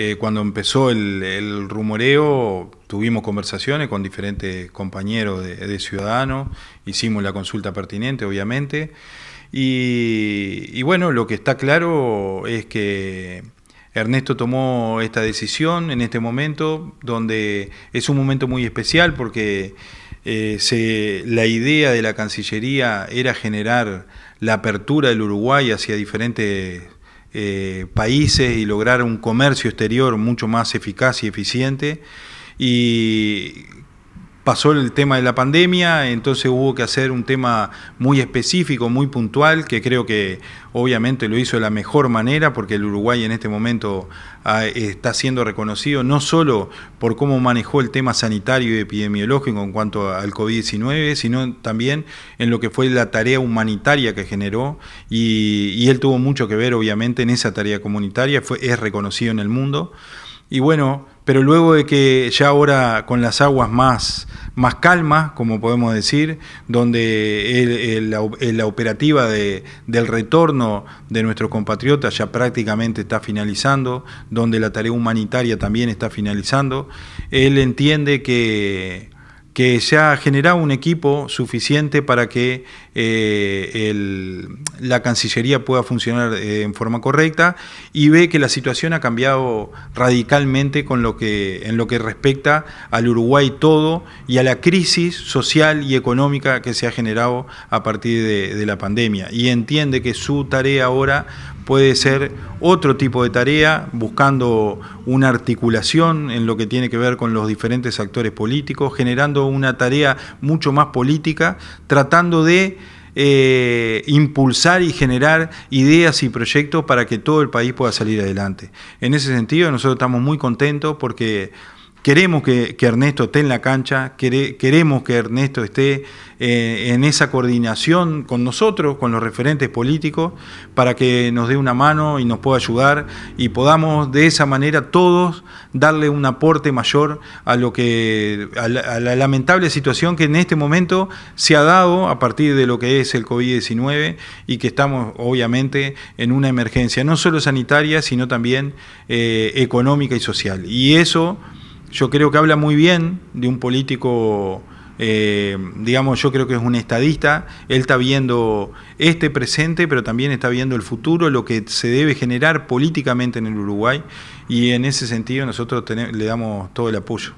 Eh, cuando empezó el, rumoreo, tuvimos conversaciones con diferentes compañeros de, Ciudadanos, hicimos la consulta pertinente, obviamente, y, bueno, lo que está claro es que Ernesto tomó esta decisión en este momento, donde es un momento muy especial porque eh, la idea de la Cancillería era generar la apertura del Uruguay hacia diferentes eh, países y lograr un comercio exterior mucho más eficaz y eficiente. Y pasó el tema de la pandemia, entonces hubo que hacer un tema muy específico, muy puntual, que creo que obviamente lo hizo de la mejor manera, porque el Uruguay en este momento ah, está siendo reconocido no solo por cómo manejó el tema sanitario y epidemiológico en cuanto al COVID-19, sino también en lo que fue la tarea humanitaria que generó, y, él tuvo mucho que ver obviamente en esa tarea comunitaria, fue, es reconocido en el mundo. Y bueno, pero luego de que ya ahora con las aguas más, más calmas, como podemos decir, donde la operativa de, del retorno de nuestros compatriotas ya prácticamente está finalizando, donde la tarea humanitaria también está finalizando, él entiende que que se ha generado un equipo suficiente para que eh, la Cancillería pueda funcionar eh, en forma correcta y ve que la situación ha cambiado radicalmente con lo que, en lo que respecta al Uruguay todo y a la crisis social y económica que se ha generado a partir de la pandemia. Y entiende que su tarea ahora puede ser otro tipo de tarea, buscando una articulación en lo que tiene que ver con los diferentes actores políticos, generando una tarea mucho más política, tratando de eh, impulsar y generar ideas y proyectos para que todo el país pueda salir adelante. En ese sentido, nosotros estamos muy contentos porque Queremos que, Ernesto esté en la cancha, queremos que Ernesto esté eh, en esa coordinación con nosotros, con los referentes políticos, para que nos dé una mano y nos pueda ayudar y podamos de esa manera todos darle un aporte mayor a lo que la, lamentable situación que en este momento se ha dado a partir de lo que es el COVID-19 y que estamos obviamente en una emergencia no solo sanitaria, sino también eh, económica y social. Y eso yo creo que habla muy bien de un político, eh, digamos, yo creo que es un estadista, él está viendo este presente, pero también está viendo el futuro, lo que se debe generar políticamente en el Uruguay, y en ese sentido nosotros le damos todo el apoyo.